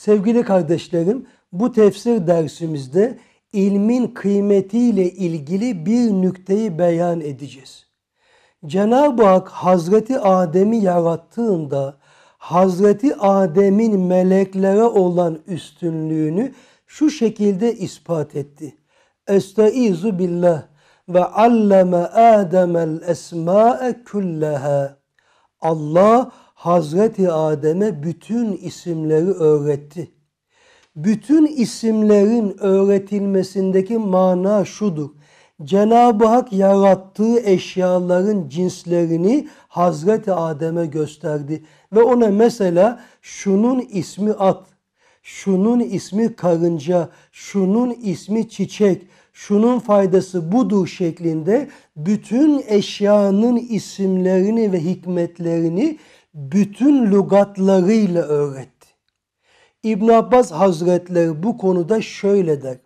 Sevgili kardeşlerim, bu tefsir dersimizde ilmin kıymetiyle ilgili bir nükteyi beyan edeceğiz. Cenab-ı Hak Hazreti Adem'i yarattığında Hazreti Adem'in meleklere olan üstünlüğünü şu şekilde ispat etti. Estaizu billah ve alleme Adem'el esma'e kullaha. Allah Hazreti Adem'e bütün isimleri öğretti. Bütün isimlerin öğretilmesindeki mana şudur. Cenab-ı Hak yarattığı eşyaların cinslerini Hazreti Adem'e gösterdi. Ve ona mesela şunun ismi at, şunun ismi karınca, şunun ismi çiçek, şunun faydası budur şeklinde bütün eşyanın isimlerini ve hikmetlerini bütün lügatlarıyla öğretti. İbn Abbas Hazretleri bu konuda şöyle der.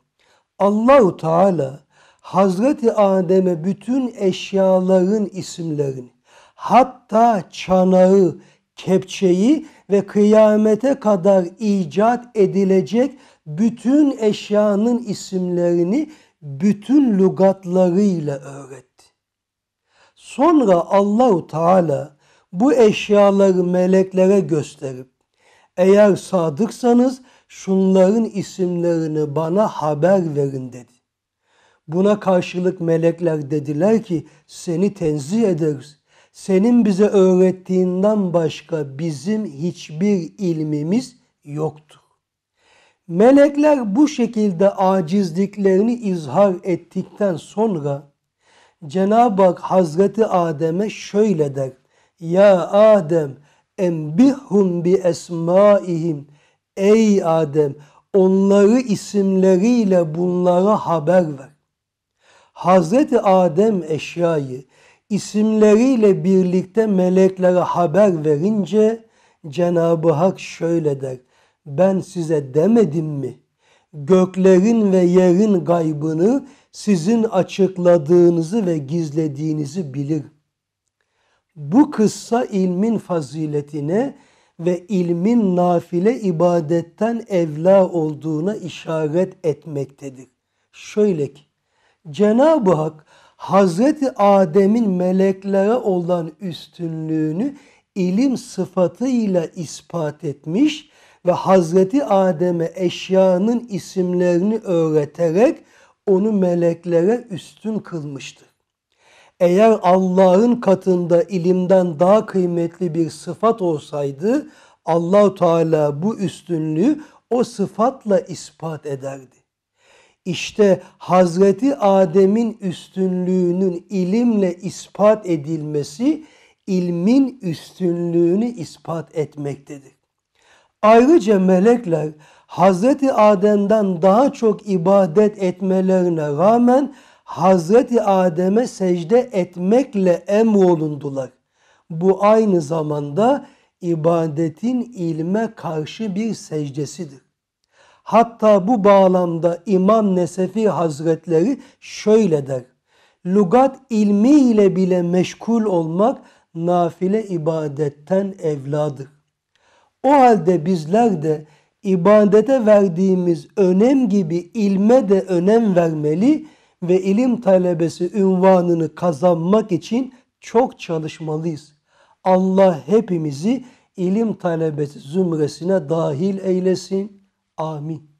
Allahu Teala Hazreti Adem'e bütün eşyaların isimlerini hatta çanağı, kepçeyi ve kıyamete kadar icat edilecek bütün eşyanın isimlerini bütün lügatlarıyla öğretti. Sonra Allahu Teala bu eşyaları meleklere gösterip eğer sadıksanız şunların isimlerini bana haber verin dedi. Buna karşılık melekler dediler ki seni tenzih ederiz. Senin bize öğrettiğinden başka bizim hiçbir ilmimiz yoktur. Melekler bu şekilde acizliklerini izhar ettikten sonra Cenab-ı Hak Hazreti Adem'e şöyle der. Ya Adem enbihhum bi esmaihim. Ey Adem onları isimleriyle bunlara haber ver. Hazreti Adem eşyayı isimleriyle birlikte meleklere haber verince Cenab-ı Hak şöyle der. Ben size demedim mi? Göklerin ve yerin gaybını sizin açıkladığınızı ve gizlediğinizi bilir. Bu kıssa ilmin faziletine ve ilmin nafile ibadetten evla olduğuna işaret etmektedir. Şöyle ki Cenab-ı Hak Hazreti Adem'in meleklere olan üstünlüğünü ilim sıfatıyla ispat etmiş ve Hazreti Adem'e eşyanın isimlerini öğreterek onu meleklere üstün kılmıştır eğer Allah'ın katında ilimden daha kıymetli bir sıfat olsaydı Allahu Teala bu üstünlüğü o sıfatla ispat ederdi. İşte Hazreti Adem'in üstünlüğünün ilimle ispat edilmesi ilmin üstünlüğünü ispat etmektedir. Ayrıca melekler Hazreti Adem'den daha çok ibadet etmelerine rağmen Hazreti Adem'e secde etmekle emrolundular. Bu aynı zamanda ibadetin ilme karşı bir secdesidir. Hatta bu bağlamda İmam Nesefi Hazretleri şöyle der. Lugat ilmi ile bile meşgul olmak nafile ibadetten evladır. O halde bizler de ibadete verdiğimiz önem gibi ilme de önem vermeli ve ilim talebesi ünvanını kazanmak için çok çalışmalıyız. Allah hepimizi ilim talebesi zümresine dahil eylesin. Amin.